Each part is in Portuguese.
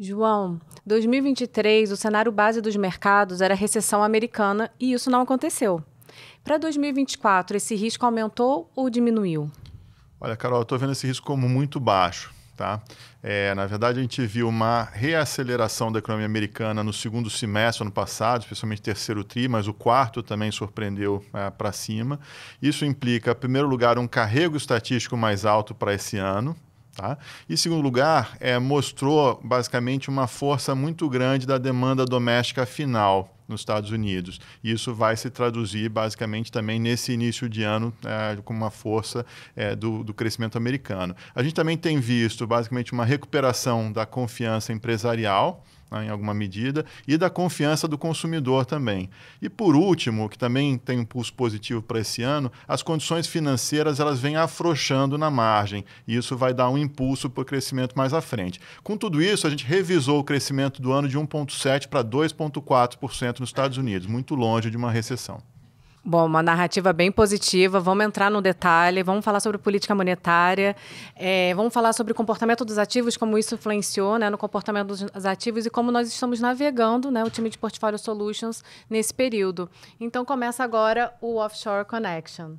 João, 2023, o cenário base dos mercados era recessão americana e isso não aconteceu. Para 2024, esse risco aumentou ou diminuiu? Olha, Carol, eu estou vendo esse risco como muito baixo. Tá? É, na verdade, a gente viu uma reaceleração da economia americana no segundo semestre ano passado, especialmente terceiro tri, mas o quarto também surpreendeu é, para cima. Isso implica, em primeiro lugar, um carrego estatístico mais alto para esse ano, Tá? E, em segundo lugar, é, mostrou basicamente uma força muito grande da demanda doméstica final nos Estados Unidos. E isso vai se traduzir basicamente também nesse início de ano é, com uma força é, do, do, crescimento americano. A gente também tem visto basicamente uma recuperação da confiança empresarial né, em alguma medida, e da confiança do consumidor também. E por último, que também tem um pulso positivo para esse ano, as condições financeiras elas vêm afrouxando na margem, e isso vai dar um impulso para o crescimento mais à frente. Com tudo isso, a gente revisou o crescimento do ano de 1,7% para 2,4% nos Estados Unidos, muito longe de uma recessão. Bom, uma narrativa bem positiva. Vamos entrar no detalhe, vamos falar sobre política monetária, é, vamos falar sobre o comportamento dos ativos, como isso influenciou né, no comportamento dos ativos e como nós estamos navegando né, o time de Portfólio Solutions nesse período. Então, começa agora o Offshore Connection.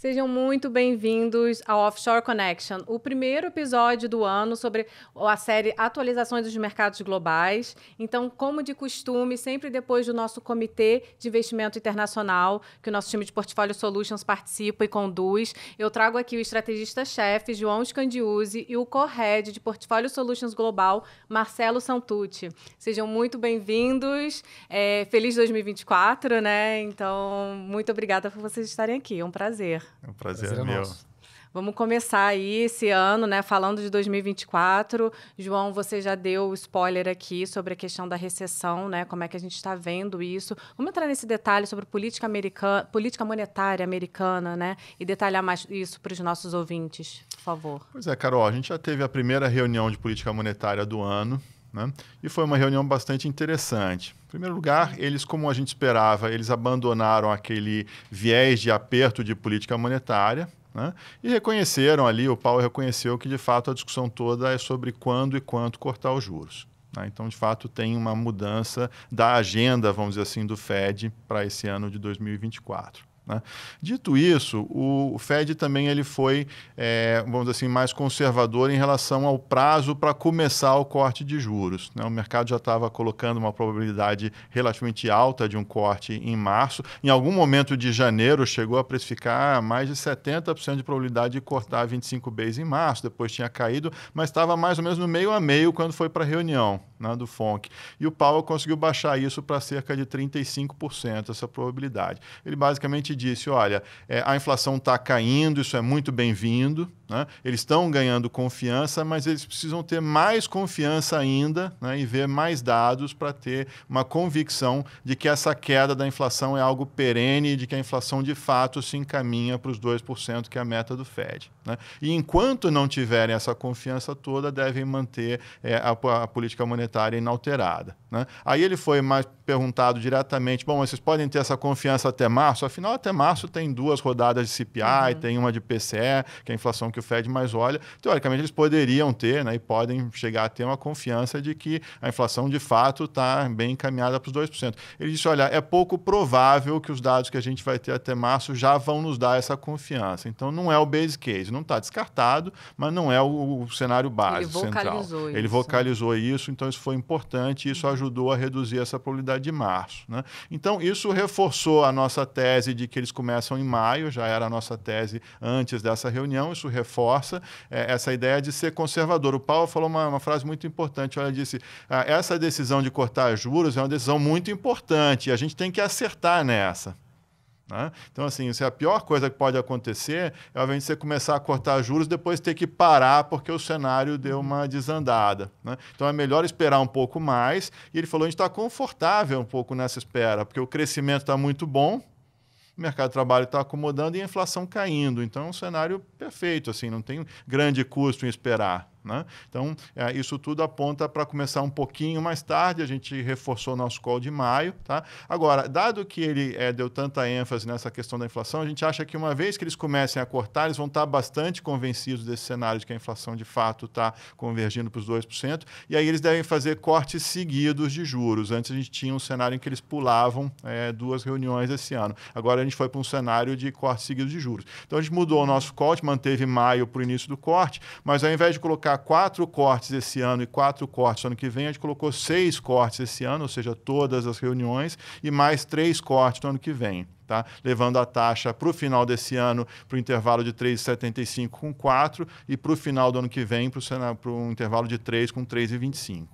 Sejam muito bem-vindos ao Offshore Connection, o primeiro episódio do ano sobre a série Atualizações dos Mercados Globais. Então, como de costume, sempre depois do nosso Comitê de Investimento Internacional, que o nosso time de Portfólio Solutions participa e conduz, eu trago aqui o estrategista-chefe João Scandiuzzi e o co-head de Portfólio Solutions Global, Marcelo Santucci. Sejam muito bem-vindos. É, feliz 2024, né? Então, muito obrigada por vocês estarem aqui. É um prazer um prazer, prazer é meu. Nosso. Vamos começar aí esse ano, né? Falando de 2024. João, você já deu spoiler aqui sobre a questão da recessão, né? Como é que a gente está vendo isso. Vamos entrar nesse detalhe sobre política americana, política monetária americana, né? E detalhar mais isso para os nossos ouvintes, por favor. Pois é, Carol, a gente já teve a primeira reunião de política monetária do ano. Né? E foi uma reunião bastante interessante. Em primeiro lugar, eles, como a gente esperava, eles abandonaram aquele viés de aperto de política monetária, né? E reconheceram ali, o Paulo reconheceu que de fato a discussão toda é sobre quando e quanto cortar os juros. Né? Então, de fato, tem uma mudança da agenda, vamos dizer assim, do Fed para esse ano de 2024. Né? Dito isso, o Fed também ele foi, é, vamos dizer assim, mais conservador em relação ao prazo para começar o corte de juros. Né? O mercado já estava colocando uma probabilidade relativamente alta de um corte em março. Em algum momento de janeiro, chegou a precificar mais de 70% de probabilidade de cortar 25 Bs em março, depois tinha caído, mas estava mais ou menos no meio a meio quando foi para a reunião né, do FONC. E o Powell conseguiu baixar isso para cerca de 35%, essa probabilidade. Ele basicamente disse: olha, é, a inflação está caindo, isso é muito bem-vindo. Né? Eles estão ganhando confiança, mas eles precisam ter mais confiança ainda né? e ver mais dados para ter uma convicção de que essa queda da inflação é algo perene, de que a inflação de fato se encaminha para os 2%, que é a meta do Fed. Né? E enquanto não tiverem essa confiança toda, devem manter é, a, a, política monetária inalterada. Né? Aí ele foi mais perguntado diretamente: bom, vocês podem ter essa confiança até março? Afinal, até março tem duas rodadas de CPI, uhum. tem uma de PCE, que é a inflação que que o Fed mais olha, teoricamente eles poderiam ter né, e podem chegar a ter uma confiança de que a inflação de fato está bem encaminhada para os 2%. Ele disse: olha, é pouco provável que os dados que a gente vai ter até março já vão nos dar essa confiança. Então não é o base case, não está descartado, mas não é o, o cenário básico Ele central. Isso. Ele né? vocalizou isso, então isso foi importante e isso uhum. ajudou a reduzir essa probabilidade de março. Né? Então isso reforçou a nossa tese de que eles começam em maio, já era a nossa tese antes dessa reunião, isso reforçou reforça é, essa ideia de ser conservador. O Paulo falou uma, uma frase muito importante. Ela disse: ah, essa decisão de cortar juros é uma decisão muito importante e a gente tem que acertar nessa. Né? Então, assim, isso é a pior coisa que pode acontecer é, obviamente, você começar a cortar juros depois ter que parar porque o cenário deu uma desandada. Né? Então, é melhor esperar um pouco mais. E ele falou, a gente está confortável um pouco nessa espera, porque o crescimento está muito bom, o mercado de trabalho está acomodando e a inflação caindo. Então é um cenário perfeito, assim, não tem grande custo em esperar. Né? Então, é, isso tudo aponta para começar um pouquinho mais tarde. A gente reforçou nosso call de maio. Tá? Agora, dado que ele é, deu tanta ênfase nessa questão da inflação, a gente acha que uma vez que eles comecem a cortar, eles vão estar bastante convencidos desse cenário de que a inflação de fato está convergindo para os 2%. E aí eles devem fazer cortes seguidos de juros. Antes a gente tinha um cenário em que eles pulavam é, duas reuniões esse ano. Agora a gente foi para um cenário de cortes seguidos de juros. Então a gente mudou o nosso call, manteve maio para o início do corte, mas ao invés de colocar colocar quatro cortes esse ano e quatro cortes ano que vem, a gente colocou seis cortes esse ano, ou seja, todas as reuniões, e mais três cortes no ano que vem. Tá? levando a taxa para o final desse ano para o intervalo de 3,75 com 4 e para o final do ano que vem para o intervalo de 3 com 3,25.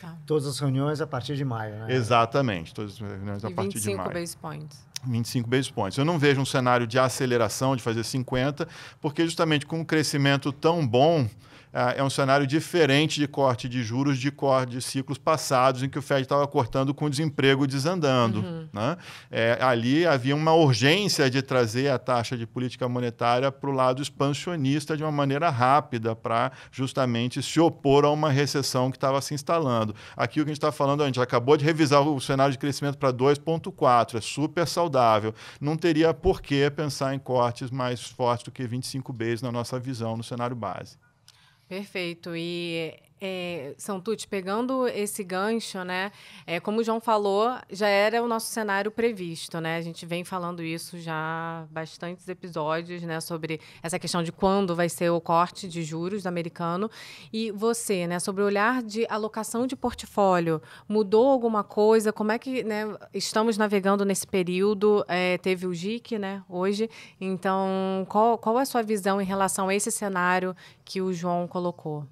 Tá. Todas as reuniões a partir de maio, né? Exatamente, todas as reuniões e a partir de maio. 25 base points. 25 base points. Eu não vejo um cenário de aceleração de fazer 50, porque justamente com um crescimento tão bom, ah, é um cenário diferente de corte de juros de, corte, de ciclos passados, em que o Fed estava cortando com o desemprego desandando. Uhum. Né? É, ali havia uma urgência de trazer a taxa de política monetária para o lado expansionista de uma maneira rápida, para justamente se opor a uma recessão que estava se instalando. Aqui o que a gente está falando, a gente acabou de revisar o cenário de crescimento para 2,4, é super saudável. Não teria por que pensar em cortes mais fortes do que 25 Bs na nossa visão no cenário base. Perfeito. E é, São Tuti, pegando esse gancho, né? É, como o João falou, já era o nosso cenário previsto, né? A gente vem falando isso já bastantes episódios, né? Sobre essa questão de quando vai ser o corte de juros americano. E você, né? Sobre o olhar de alocação de portfólio, mudou alguma coisa? Como é que né, estamos navegando nesse período? É, teve o GIC, né? Hoje. Então, qual, qual é a sua visão em relação a esse cenário que o João colocou?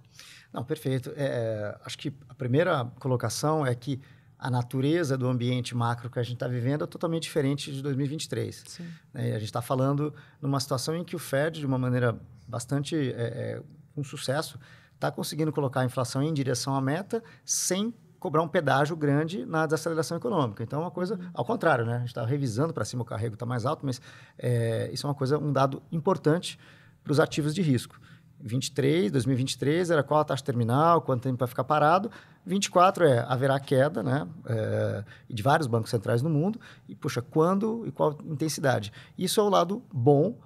Não, perfeito. É, é, acho que a primeira colocação é que a natureza do ambiente macro que a gente está vivendo é totalmente diferente de 2023. Sim. É, a gente está falando numa situação em que o Fed, de uma maneira bastante é, um é, sucesso, está conseguindo colocar a inflação em direção à meta sem cobrar um pedágio grande na desaceleração econômica. Então, é uma coisa uhum. ao contrário, né? A gente está revisando para cima, o carrego está mais alto, mas é, isso é uma coisa, um dado importante para os ativos de risco. 23, 2023 era qual a taxa terminal, quanto tempo vai ficar parado. 24 é haverá queda, né, é, de vários bancos centrais no mundo. E puxa, quando e qual intensidade? Isso é o lado bom.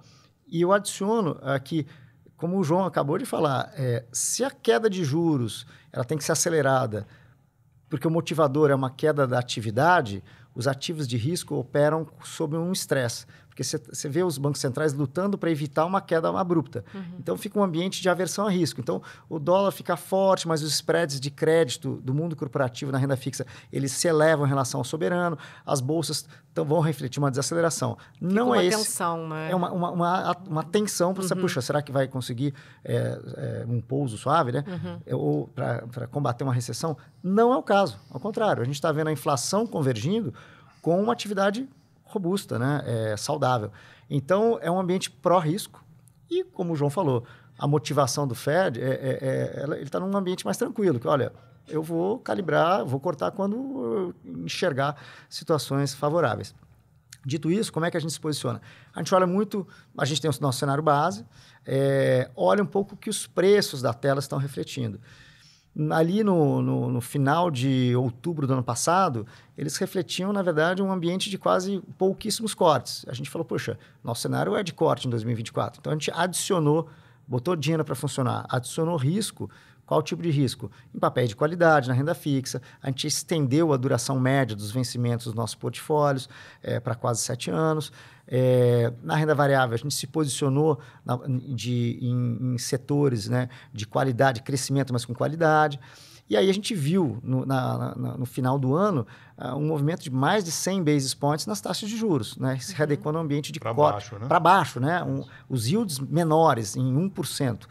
E eu adiciono aqui, como o João acabou de falar, é, se a queda de juros ela tem que ser acelerada, porque o motivador é uma queda da atividade, os ativos de risco operam sob um estresse porque você vê os bancos centrais lutando para evitar uma queda abrupta. Uhum. Então fica um ambiente de aversão a risco. Então o dólar fica forte, mas os spreads de crédito do mundo corporativo na renda fixa eles se elevam em relação ao soberano, as bolsas vão refletir uma desaceleração. Não uma é esse, tensão, né? É uma, uma, uma, uma tensão para você, uhum. puxa, será que vai conseguir é, é, um pouso suave, né? Uhum. Ou para combater uma recessão? Não é o caso. Ao contrário, a gente está vendo a inflação convergindo com uma atividade robusta, né? É, saudável. Então, é um ambiente pró-risco. E, como o João falou, a motivação do Fed, é, é, é ele está num ambiente mais tranquilo, que, olha, eu vou calibrar, vou cortar quando enxergar situações favoráveis. Dito isso, como é que a gente se posiciona? A gente olha muito, a gente tem o nosso cenário base, é, olha um pouco o que os preços da tela estão refletindo ali no, no, no, final de outubro do ano passado, eles refletiam, na verdade, um ambiente de quase pouquíssimos cortes. A gente falou, poxa, nosso cenário é de corte em 2024. Então a gente adicionou, botou dinheiro para funcionar, adicionou risco qual o tipo de risco? Em papéis de qualidade, na renda fixa. A gente estendeu a duração média dos vencimentos dos nossos portfólios é, eh, para quase sete anos. É, na renda variável, a gente se posicionou na, de, em, em, setores né, de qualidade, crescimento, mas com qualidade. E aí a gente viu no, na, na, no final do ano uh, um movimento de mais de 100 basis points nas taxas de juros, né? se readequando uhum. ao ambiente de para baixo, né? Para baixo, né? Um, os yields menores em 1%.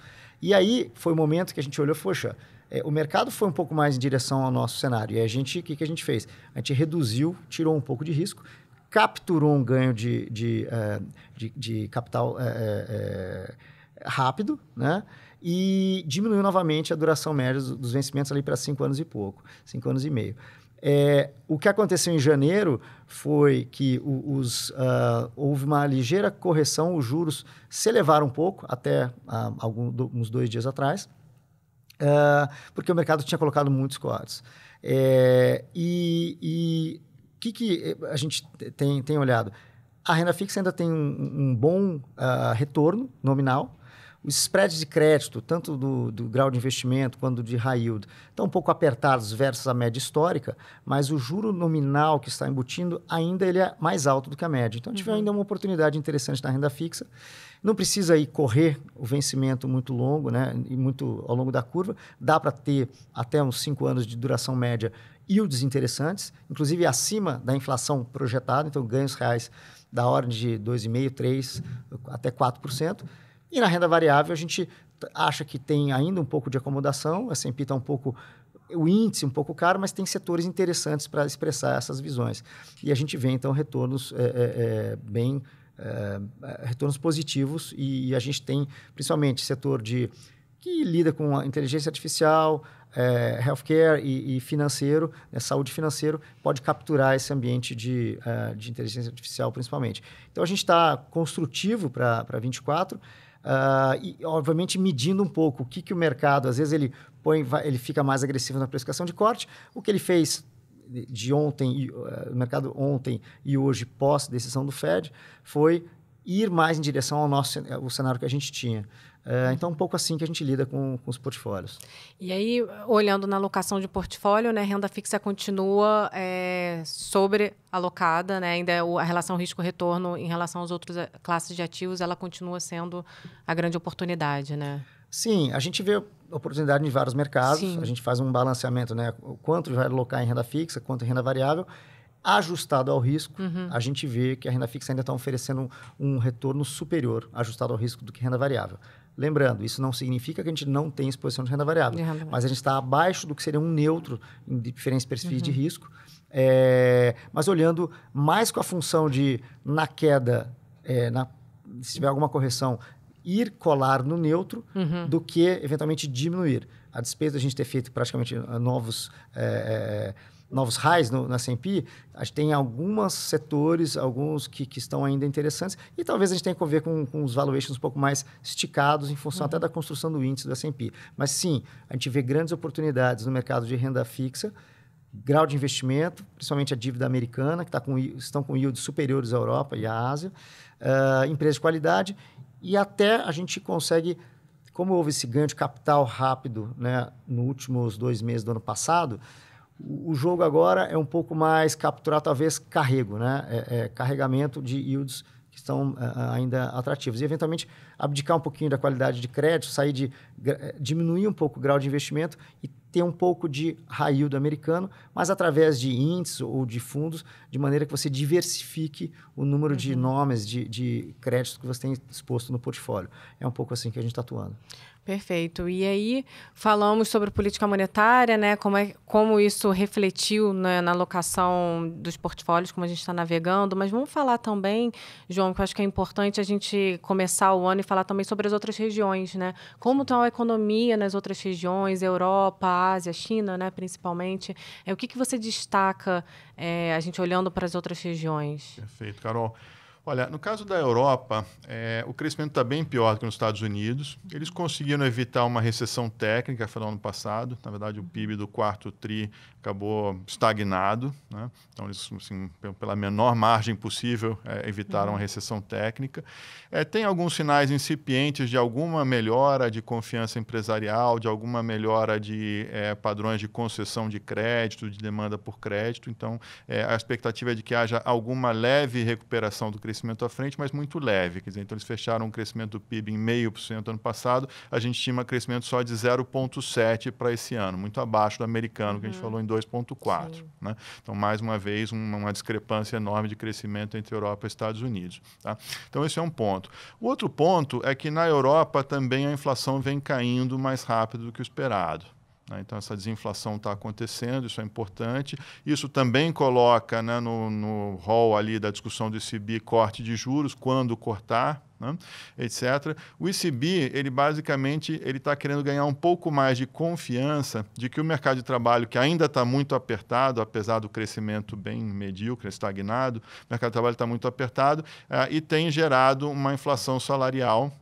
E aí foi o momento que a gente olhou, poxa, é, o mercado foi um pouco mais em direção ao nosso cenário. E a gente, o que, que a gente fez? A gente reduziu, tirou um pouco de risco, capturou um ganho de, de, é, de, de capital é, é, rápido, né? E diminuiu novamente a duração média dos vencimentos ali para cinco anos e pouco, cinco anos e meio. É, o que aconteceu em janeiro foi que os, uh, houve uma ligeira correção, os juros se elevaram um pouco, até uh, ah, alguns, do, uns dois dias atrás, uh, porque o mercado tinha colocado muitos cortes. É, e o que, que eh, a gente tem, tem olhado? A renda fixa ainda tem um, um bom retorno nominal, os spreads de crédito, tanto do, do, grau de investimento quanto de high yield, estão um pouco apertados versus a média histórica, mas o juro nominal que está embutindo ainda ele é mais alto do que a média. Então, tive uhum. ainda uma oportunidade interessante na renda fixa. Não precisa aí correr o vencimento muito longo, né, e muito ao longo da curva. Dá para ter até uns 5 anos de duração média yields interessantes, inclusive acima da inflação projetada, então ganhos reais da ordem de 2,5%, 3% até 4%. E na renda variável, a gente acha que tem ainda um pouco de acomodação, a S&P está um pouco o índice um pouco caro, mas tem setores interessantes para expressar essas visões. E a gente vê, então, retornos é, é, bem... É, retornos positivos e, e a gente tem, principalmente, setor de que lida com a inteligência artificial, é, healthcare e, e financeiro, né, saúde financeiro, pode capturar esse ambiente de, uh, de inteligência artificial principalmente. Então a gente está construtivo para 24 Uh, e, obviamente, medindo um pouco o que, que o mercado, às vezes, ele põe, vai, ele fica mais agressivo na precificação de corte. O que ele fez de ontem, ah, o uh, mercado ontem e hoje, pós decisão do Fed, foi ir mais em direção ao nosso ao cenário que a gente tinha. É, então, um pouco assim que a gente lida com, com os portfólios. E aí, olhando na alocação de portfólio, né, renda fixa continua é, sobre alocada, né, ainda é a relação risco-retorno em relação às outras eh, classes de ativos, ela continua sendo a grande oportunidade, né? Sim, a gente vê oportunidade em vários mercados, Sim. a gente faz um balanceamento, né, quanto vai alocar em renda fixa, quanto em renda variável, ajustado ao risco, uhum. a gente vê que a renda fixa ainda está oferecendo um, um, retorno superior ajustado ao risco do que renda variável. Lembrando, isso não significa que a gente não tem exposição de renda variável, de renda variável. mas a gente está abaixo do que seria um neutro em diferentes perfis uhum. de risco. É, mas olhando mais com a função de, na queda, é, na, se tiver alguma correção, ir colar no neutro uhum. do que eventualmente diminuir. A despeito da gente ter feito praticamente novos é, é novos highs no, na S&P, a gente tem alguns setores, alguns que, que estão ainda interessantes, e talvez a gente tenha que ver com, com os valuations um pouco mais esticados em função uhum. até da construção do índice do S&P. Mas sim, a gente vê grandes oportunidades no mercado de renda fixa, grau de investimento, principalmente a dívida americana, que tá com, estão com yields superiores à Europa e à Ásia, uh, empresas de qualidade, e até a gente consegue como houve esse ganho de capital rápido né, nos últimos dois meses do ano passado, o jogo agora é um pouco mais capturar, talvez, carrego, né? É, é, carregamento de yields que estão é, é, ainda atrativos. E, eventualmente, abdicar um pouquinho da qualidade de crédito, sair de... É, diminuir um pouco o grau de investimento e ter um pouco de raio do americano, mas através de índices ou de fundos, de maneira que você diversifique o número uhum. de nomes de, de créditos que você tem exposto no portfólio. É um pouco assim que a gente está atuando. Perfeito. E aí falamos sobre política monetária, né? Como, é, como isso refletiu né, na alocação dos portfólios, como a gente está navegando, mas vamos falar também, João, que eu acho que é importante a gente começar o ano e falar também sobre as outras regiões, né? Como está a economia nas outras regiões, Europa, Ásia, China, né, principalmente. É, o que, que você destaca é, a gente olhando para as outras regiões? Perfeito, Carol. Olha, no caso da Europa, é, o crescimento está bem pior do que nos Estados Unidos. Eles conseguiram evitar uma recessão técnica no ano passado. Na verdade, o PIB do quarto TRI acabou estagnado. Né? Então, eles, assim, pela menor margem possível, é, evitaram uhum. a recessão técnica. É, tem alguns sinais incipientes de alguma melhora de confiança empresarial, de alguma melhora de padrões de concessão de crédito, de demanda por crédito. Então, a expectativa é de que haja alguma leve recuperação do crescimento crescimento à frente, mas muito leve. Quer dizer, então eles fecharam um crescimento do PIB em meio por cento ano passado, a gente tinha um crescimento só de 0,7% para esse ano, muito abaixo do americano, que a gente uhum. falou em 2,4%. Né? Então, mais uma vez, uma, uma, discrepância enorme de crescimento entre Europa e Estados Unidos. Tá? Então, esse é um ponto. O outro ponto é que na Europa também a inflação vem caindo mais rápido do que o esperado. Né? Então, essa desinflação está acontecendo, isso é importante. Isso também coloca né, no, no hall ali da discussão do ICB corte de juros, quando cortar, né, etc. O ICB, ele basicamente ele está querendo ganhar um pouco mais de confiança de que o mercado de trabalho, que ainda está muito apertado, apesar do crescimento bem medíocre, estagnado, o mercado de trabalho está muito apertado ah, e tem gerado uma inflação salarial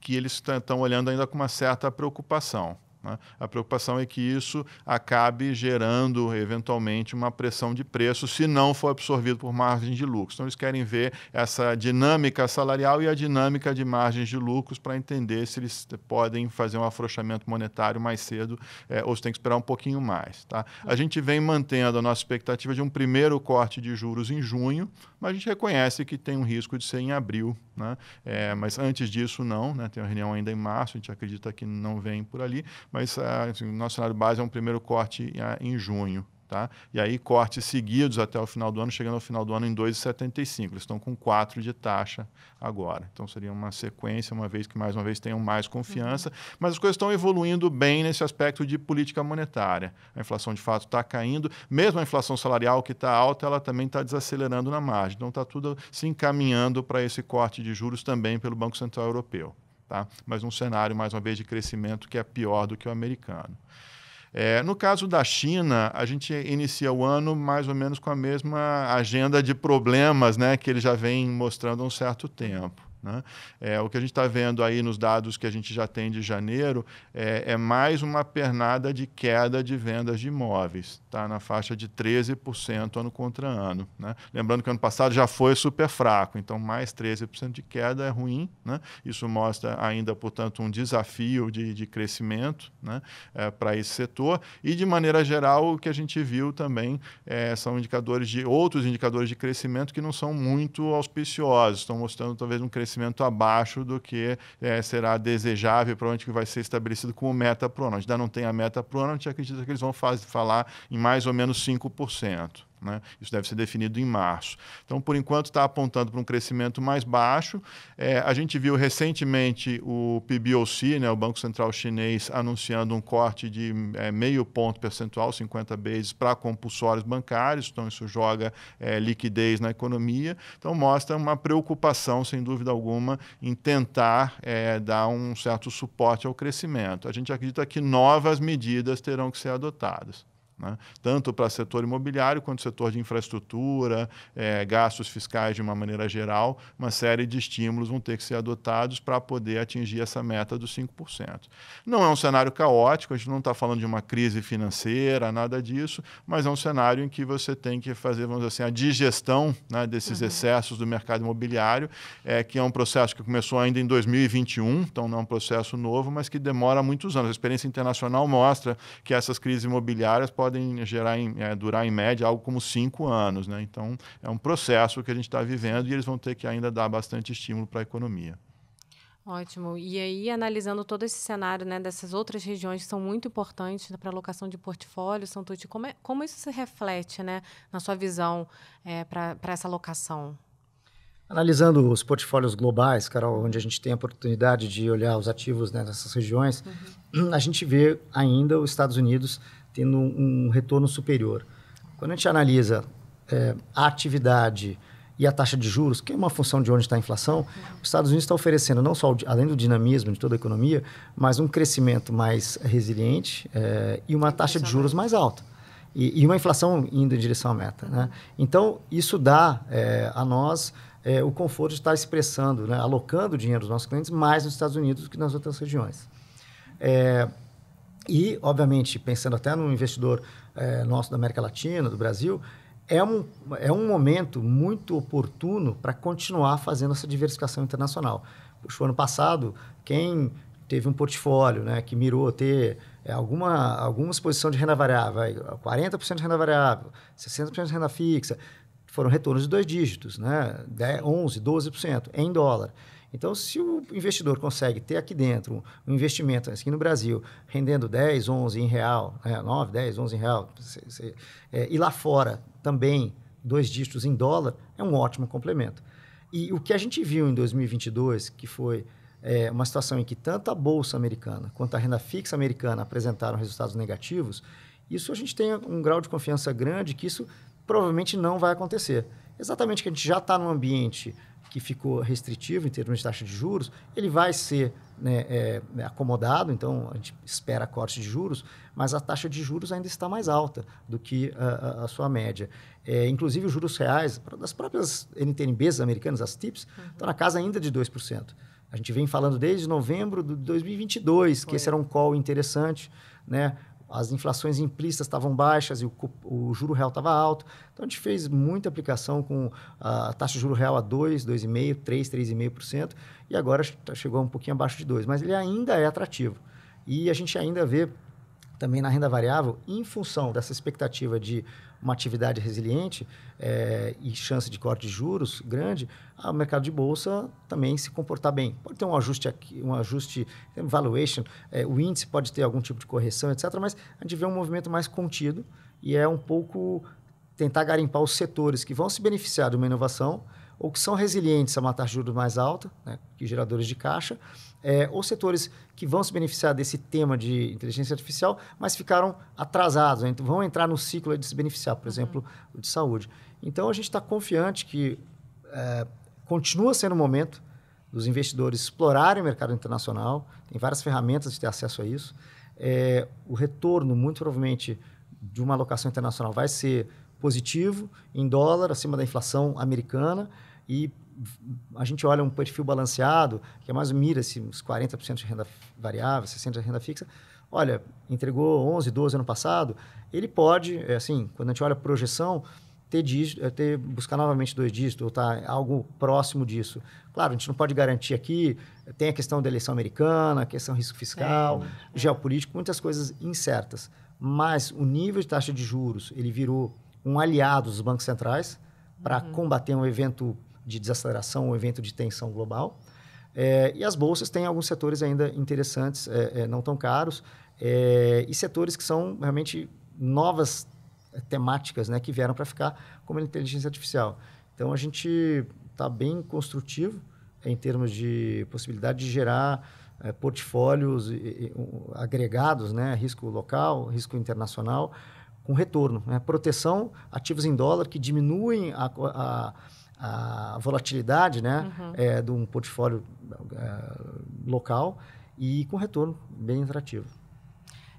que eles estão olhando ainda com uma certa preocupação. Né? A preocupação é que isso acabe gerando, eventualmente, uma pressão de preço se não for absorvido por margens de lucros. Então, eles querem ver essa dinâmica salarial e a dinâmica de margens de lucros para entender se eles podem fazer um afrouxamento monetário mais cedo é, ou se tem que esperar um pouquinho mais. Tá? A gente vem mantendo a nossa expectativa de um primeiro corte de juros em junho, mas a gente reconhece que tem um risco de ser em abril. Né? É, mas antes disso, não. Né? Tem uma reunião ainda em março, a gente acredita que não vem por ali mas assim, o nosso cenário base é um primeiro corte ah, em junho. Tá? E aí cortes seguidos até o final do ano, chegando ao final do ano em 2,75. Eles estão com 4 de taxa agora. Então seria uma sequência, uma vez que mais uma vez tenham mais confiança. Uhum. Mas as coisas estão evoluindo bem nesse aspecto de política monetária. A inflação de fato está caindo, mesmo a inflação salarial que está alta, ela também está desacelerando na margem. Então está tudo se encaminhando para esse corte de juros também pelo Banco Central Europeu tá? mas um cenário, mais uma vez, de crescimento que é pior do que o americano. É, no caso da China, a gente inicia o ano mais ou menos com a mesma agenda de problemas né, que ele já vem mostrando há um certo tempo. Né? É, o que a gente está vendo aí nos dados que a gente já tem de janeiro é, é, mais uma pernada de queda de vendas de imóveis, tá? na faixa de 13% ano contra ano. Né? Lembrando que ano passado já foi super fraco, então mais 13% de queda é ruim. Né? Isso mostra ainda, portanto, um desafio de, de crescimento né? é, para esse setor. E, de maneira geral, o que a gente viu também é, são indicadores de outros indicadores de crescimento que não são muito auspiciosos, estão mostrando talvez um crescimento crescimento abaixo do que é, será desejável para onde que vai ser estabelecido como meta para o ano. Ainda não tem a meta para o ano, a gente acredita que eles vão faz, falar em mais ou menos 5%. Né? Isso deve ser definido em março. Então, por enquanto, está apontando para um crescimento mais baixo. É, a gente viu recentemente o PBOC, né, o Banco Central Chinês, anunciando um corte de é, meio ponto percentual, 50 bases, para compulsórios bancários. Então, isso joga é, liquidez na economia. Então, mostra uma preocupação, sem dúvida alguma, em tentar é, dar um certo suporte ao crescimento. A gente acredita que novas medidas terão que ser adotadas. Né? tanto para setor imobiliário quanto setor de infraestrutura, é, gastos fiscais de uma maneira geral, uma série de estímulos vão ter que ser adotados para poder atingir essa meta dos 5%. Não é um cenário caótico, a gente não está falando de uma crise financeira, nada disso, mas é um cenário em que você tem que fazer, vamos dizer assim, a digestão né, desses uhum. excessos do mercado imobiliário, é, que é um processo que começou ainda em 2021, então não é um processo novo, mas que demora muitos anos. A experiência internacional mostra que essas crises imobiliárias podem podem gerar em, é, durar em média algo como cinco anos. Né? Então, é um processo que a gente está vivendo e eles vão ter que ainda dar bastante estímulo para a economia. Ótimo. E aí, analisando todo esse cenário né, dessas outras regiões que são muito importantes para a locação de portfólio, São como, é, como isso se reflete né, na sua visão é, para essa locação? Analisando os portfólios globais, Carol, onde a gente tem a oportunidade de olhar os ativos né, nessas regiões, uhum. a gente vê ainda os Estados Unidos tendo um retorno superior. Quando a gente analisa é, a atividade e a taxa de juros, que é uma função de onde está a inflação, os Estados Unidos está oferecendo não só, além do dinamismo de toda a economia, mas um crescimento mais resiliente é, e uma taxa de juros mais alta. E, e, uma inflação indo em direção à meta. Né? Então, isso dá é, a nós é, o conforto de estar expressando, né, alocando dinheiro dos nossos clientes mais nos Estados Unidos do que nas outras regiões. É, e, obviamente, pensando até no investidor é, nosso da América Latina, do Brasil, é um, é um momento muito oportuno para continuar fazendo essa diversificação internacional. Puxa, o ano passado, quem teve um portfólio né, que mirou ter eh, alguma, alguma exposição de renda variável, 40% de renda variável, 60% de renda fixa, foram retornos de dois dígitos, né, 10, 11%, 12% em dólar. Então, se o investidor consegue ter aqui dentro um investimento, aqui assim, no Brasil, rendendo 10, 11 em real, é, 9, 10, 11 em real, se, se, é, e lá fora também dois dígitos em dólar, é um ótimo complemento. E o que a gente viu em 2022, que foi é, uma situação em que tanto a Bolsa Americana quanto a renda fixa americana apresentaram resultados negativos, isso a gente tem um grau de confiança grande que isso provavelmente não vai acontecer. Exatamente que a gente já está num ambiente que ficou restritivo em termos de taxa de juros, ele vai ser né, é, acomodado, então a gente espera corte de juros, mas a taxa de juros ainda está mais alta do que a, a sua média. É, inclusive, os juros reais das próprias NTNBs americanas, as TIPS, uhum. estão tá na casa ainda de 2%. A gente vem falando desde novembro de 2022 Foi. que esse era um call interessante, né? as inflações implícitas estavam baixas e o, o juro real estava alto. Então a gente fez muita aplicação com a taxa de juro real a 2, 2,5, 3, 3,5% e agora tá, chegou um pouquinho abaixo de 2, mas ele ainda é atrativo. E a gente ainda vê também na renda variável, em função dessa expectativa de uma atividade resiliente é, e chance de corte de juros grande, o mercado de bolsa também se comportar bem. Pode ter um ajuste aqui, um ajuste eh, valuation, é, o índice pode ter algum tipo de correção, etc. Mas a gente vê um movimento mais contido e é um pouco tentar garimpar os setores que vão se beneficiar de uma inovação ou que são resilientes a uma taxa de juros mais alta, né, que geradores de caixa, é, ou setores que vão se beneficiar desse tema de inteligência artificial, mas ficaram atrasados, né, então vão entrar no ciclo de se beneficiar, por uhum. exemplo, o de saúde. Então, a gente está confiante que é, continua sendo o momento dos investidores explorarem o mercado internacional, tem várias ferramentas de ter acesso a isso. É, o retorno, muito provavelmente, de uma alocação internacional vai ser positivo em dólar, acima da inflação americana, e a gente olha um perfil balanceado, que é mais mira-se uns 40% de renda variável, 60% de renda fixa, olha, entregou 11, 12 ano passado, ele pode, é assim, quando a gente olha a projeção, ter, dígito, é, ter buscar novamente dois dígitos, ou tá algo próximo disso. Claro, a gente não pode garantir aqui, tem a questão da eleição americana, a questão risco fiscal, é. é. geopolítico, muitas coisas incertas. Mas o nível de taxa de juros, ele virou um aliado dos bancos centrais para uhum. combater um evento de desaceleração, um evento de tensão global. É, e as bolsas têm alguns setores ainda interessantes, é, é não tão caros, é, e setores que são realmente novas é, temáticas né, que vieram para ficar, como a inteligência artificial. Então, a gente está bem construtivo em termos de possibilidade de gerar é, portfólios e, e, um, agregados, né? risco local, risco internacional, com retorno. Né? Proteção, ativos em dólar que diminuem a, a a volatilidade né, uhum. é, de um portfólio é, local e com retorno bem atrativo.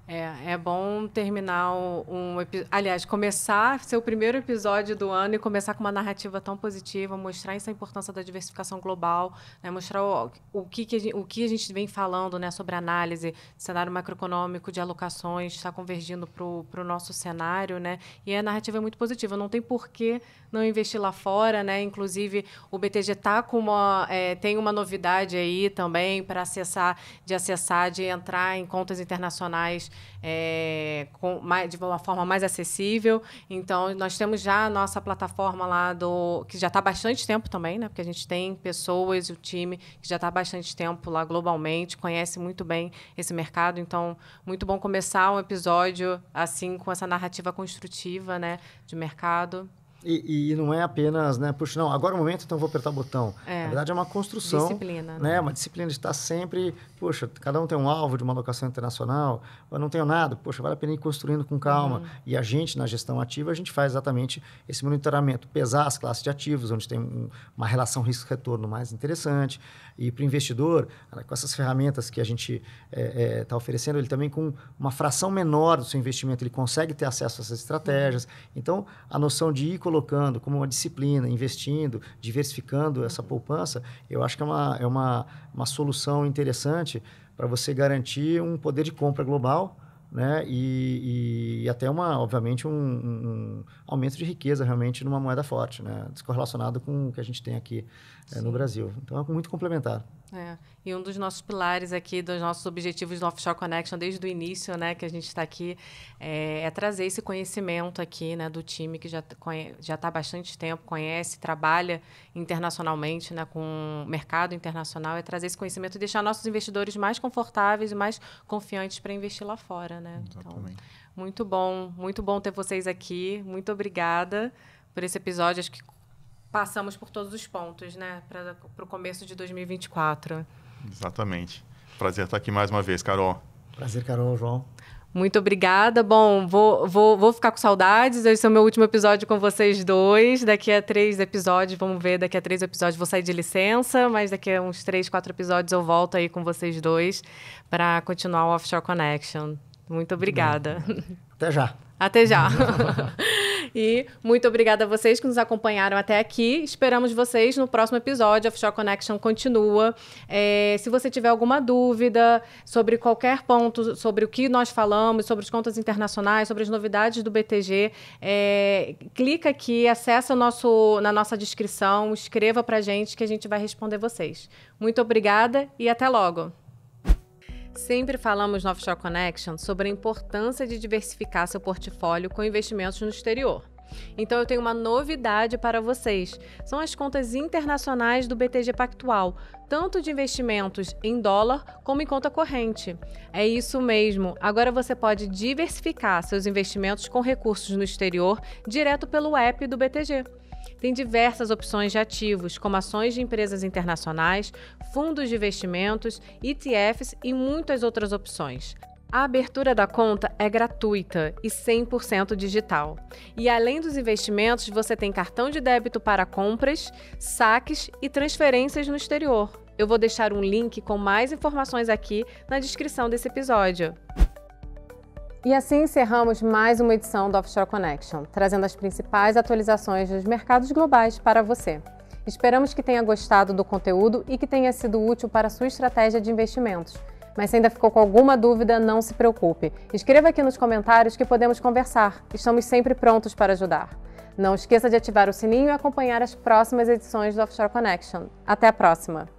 É, é bom terminar um, aliás, começar seu primeiro episódio do ano e começar com uma narrativa tão positiva, mostrar essa importância da diversificação global, né? mostrar o, o, que, que, gente, o que a gente vem falando né, sobre análise, cenário macroeconômico, de alocações, está convergindo para o nosso cenário, né? E a narrativa é muito positiva, não tem por que não investir lá fora, né? Inclusive, o BTG tá com uma, é, tem uma novidade aí também para acessar, de acessar, de entrar em contas internacionais é, com, mais, de uma forma mais acessível. Então, nós temos já a nossa plataforma lá do. que já está há bastante tempo também, né? Porque a gente tem pessoas e o time que já está há bastante tempo lá globalmente, conhece muito bem esse mercado. Então, muito bom começar um episódio assim, com essa narrativa construtiva né, de mercado. E, e, não é apenas, né, puxa, não, agora é o momento, então vou apertar o botão. É. Na verdade, é uma construção. Disciplina. Né? né? Uma disciplina de estar sempre, puxa, cada um tem um alvo de uma locação internacional, eu não tenho nada, poxa, vale a pena ir construindo com calma. Uhum. E a gente, na gestão ativa, a gente faz exatamente esse monitoramento, pesar as classes de ativos, onde tem um, uma relação risco-retorno mais interessante. E para o investidor, com essas ferramentas que a gente está é, é, tá oferecendo, ele também com uma fração menor do seu investimento, ele consegue ter acesso a essas estratégias. Uhum. Então, a noção de ir colocando como uma disciplina, investindo, diversificando essa poupança, eu acho que é uma, é uma, uma solução interessante para você garantir um poder de compra global, né? E, e, até uma, obviamente, um, um, aumento de riqueza realmente numa moeda forte, né? Descorrelacionado com o que a gente tem aqui é, no Brasil. Então é muito complementar. É. E um dos nossos pilares aqui, dos nossos objetivos do Offshore Connection desde o início, né, que a gente está aqui, é, é, trazer esse conhecimento aqui, né, do time que já já está há bastante tempo, conhece, trabalha internacionalmente, né, com o mercado internacional, é trazer esse conhecimento e deixar nossos investidores mais confortáveis e mais confiantes para investir lá fora, né. Então, muito bom, muito bom ter vocês aqui. Muito obrigada por esse episódio. Acho que passamos por todos os pontos, né, para o começo de 2024. Exatamente. Prazer estar aqui mais uma vez, Carol. Prazer, Carol, João. Muito obrigada. Bom, vou, vou, vou ficar com saudades. Esse é o meu último episódio com vocês dois. Daqui a três episódios, vamos ver, daqui a três episódios vou sair de licença, mas daqui a uns três, quatro episódios eu volto aí com vocês dois para continuar o Offshore Connection. Muito obrigada. Até já. Até já. E muito obrigada a vocês que nos acompanharam até aqui. Esperamos vocês no próximo episódio. A Offshore Connection continua. É, se você tiver alguma dúvida sobre qualquer ponto, sobre o que nós falamos, sobre as contas internacionais, sobre as novidades do BTG, é, clica aqui, acessa o nosso, na nossa descrição, escreva para a gente que a gente vai responder vocês. Muito obrigada e até logo! Sempre falamos no Offshore Connection sobre a importância de diversificar seu portfólio com investimentos no exterior. Então eu tenho uma novidade para vocês. São as contas internacionais do BTG Pactual, tanto de investimentos em dólar como em conta corrente. É isso mesmo. Agora você pode diversificar seus investimentos com recursos no exterior direto pelo app do BTG tem diversas opções de ativos, como ações de empresas internacionais, fundos de investimentos, ETFs e muitas outras opções. A abertura da conta é gratuita e 100% digital. E além dos investimentos, você tem cartão de débito para compras, saques e transferências no exterior. Eu vou deixar um link com mais informações aqui na descrição desse episódio. E assim encerramos mais uma edição do Offshore Connection, trazendo as principais atualizações dos mercados globais para você. Esperamos que tenha gostado do conteúdo e que tenha sido útil para a sua estratégia de investimentos. Mas se ainda ficou com alguma dúvida, não se preocupe. Escreva aqui nos comentários que podemos conversar. Estamos sempre prontos para ajudar. Não esqueça de ativar o sininho e acompanhar as próximas edições do Offshore Connection. Até a próxima!